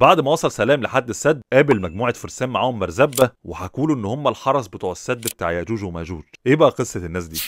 بعد ما وصل سلام لحد السد قابل مجموعه فرسان معاهم مرزبه وحكوا له ان هم الحرس بتوع السد بتاع ياجوج وماجوج ايه بقى قصه الناس دي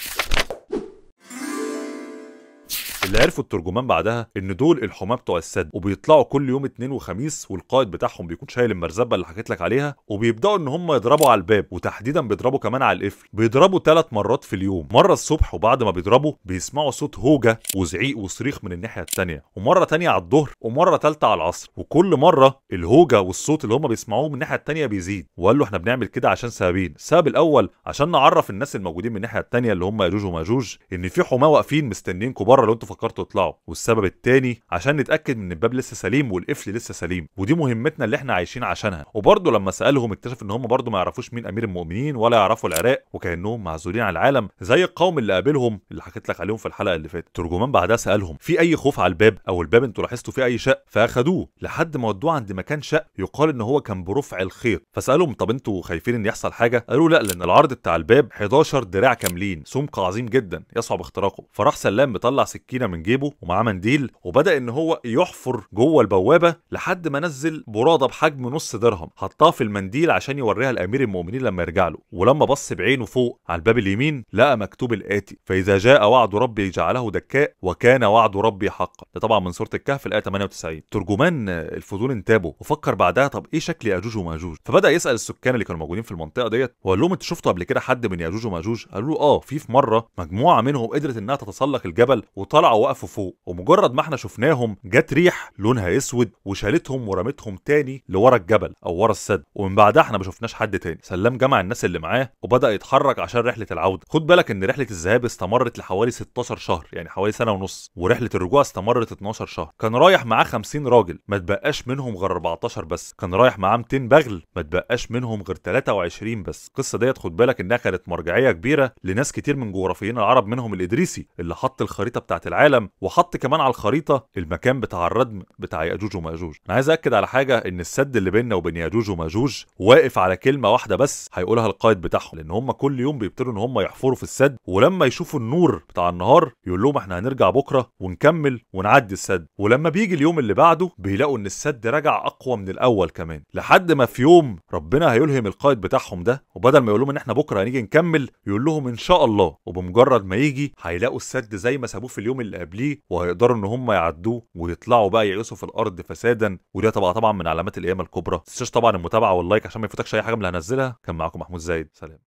اللي عرفوا الترجمان بعدها ان دول الحماه بتوع السد وبيطلعوا كل يوم اثنين وخميس والقائد بتاعهم بيكون شايل المرزبه اللي حكيت لك عليها وبيبداوا ان هم يضربوا على الباب وتحديدا بيضربوا كمان على القفل بيضربوا ثلاث مرات في اليوم مره الصبح وبعد ما بيضربوا بيسمعوا صوت هوجه وزعيق وصريخ من الناحيه الثانيه ومره ثانيه على الظهر ومره ثالثه على العصر وكل مره الهوجه والصوت اللي هم بيسمعوه من الناحيه الثانيه بيزيد وقال له احنا بنعمل كده عشان سببين السبب الاول عشان نعرف الناس الموجودين من الناحيه الثانيه اللي هم ياجوج وماجوج ان في حماه واقفين مستنيينكم بره لو انتوا فكرتوا اطلعوا والسبب التاني عشان نتاكد ان الباب لسه سليم والقفل لسه سليم ودي مهمتنا اللي احنا عايشين عشانها وبرضه لما سالهم اكتشف ان هم برضه ما يعرفوش مين امير المؤمنين ولا يعرفوا العراق وكانهم معزولين عن العالم زي القوم اللي قابلهم اللي حكيت لك عليهم في الحلقه اللي فاتت ترجمان بعدها سالهم في اي خوف على الباب او الباب انتوا لاحظتوا فيه اي شق فاخدوه لحد ما ودوه عند مكان شق يقال ان هو كان برفع الخيط فسالهم طب انتوا خايفين ان يحصل حاجه قالوا لا لان العرض بتاع الباب 11 دراع كاملين سمك عظيم جدا يصعب اختراقه فراح سلام مطلع سكينه حاجه من جيبه ومعاه منديل وبدا ان هو يحفر جوه البوابه لحد ما نزل براده بحجم نص درهم حطها في المنديل عشان يوريها لامير المؤمنين لما يرجع له ولما بص بعينه فوق على الباب اليمين لقى مكتوب الاتي فاذا جاء وعد ربي جعله دكاء وكان وعد ربي حقا ده طبعا من سوره الكهف الايه 98 ترجمان الفضول انتابه وفكر بعدها طب ايه شكل ياجوج وماجوج فبدا يسال السكان اللي كانوا موجودين في المنطقه ديت وقال لهم انتوا شفتوا قبل كده حد من ياجوج وماجوج قالوا له اه في في مره مجموعه منهم قدرت انها تتسلق الجبل وطلعوا وقفوا فوق ومجرد ما احنا شفناهم جت ريح لونها اسود وشالتهم ورمتهم تاني لورا الجبل او ورا السد ومن بعدها احنا ما شفناش حد تاني سلام جمع الناس اللي معاه وبدا يتحرك عشان رحله العوده خد بالك ان رحله الذهاب استمرت لحوالي 16 شهر يعني حوالي سنه ونص ورحله الرجوع استمرت 12 شهر كان رايح معاه 50 راجل ما تبقاش منهم غير 14 بس كان رايح معاه 200 بغل ما تبقاش منهم غير 23 بس القصه ديت خد بالك انها كانت مرجعيه كبيره لناس كتير من جغرافيين العرب منهم الادريسي اللي حط الخريطه بتاعه العالم العالم وحط كمان على الخريطه المكان بتاع الردم بتاع ياجوج وماجوج انا عايز اكد على حاجه ان السد اللي بيننا وبين ياجوج وماجوج واقف على كلمه واحده بس هيقولها القائد بتاعهم لان هم كل يوم بيبتدوا ان هم يحفروا في السد ولما يشوفوا النور بتاع النهار يقول لهم احنا هنرجع بكره ونكمل ونعدي السد ولما بيجي اليوم اللي بعده بيلاقوا ان السد رجع اقوى من الاول كمان لحد ما في يوم ربنا هيلهم القائد بتاعهم ده وبدل ما يقول لهم ان احنا بكره هنيجي نكمل يقول لهم ان شاء الله وبمجرد ما يجي هيلاقوا السد زي ما سابوه في اليوم اللي قبليه وهيقدروا ان هم يعدوه ويطلعوا بقى يعيشوا في الارض فسادا وده طبعا طبعا من علامات القيامه الكبرى ما تنساش طبعا المتابعه واللايك عشان ما يفوتكش اي حاجه من اللي هنزلها كان معاكم محمود زايد سلام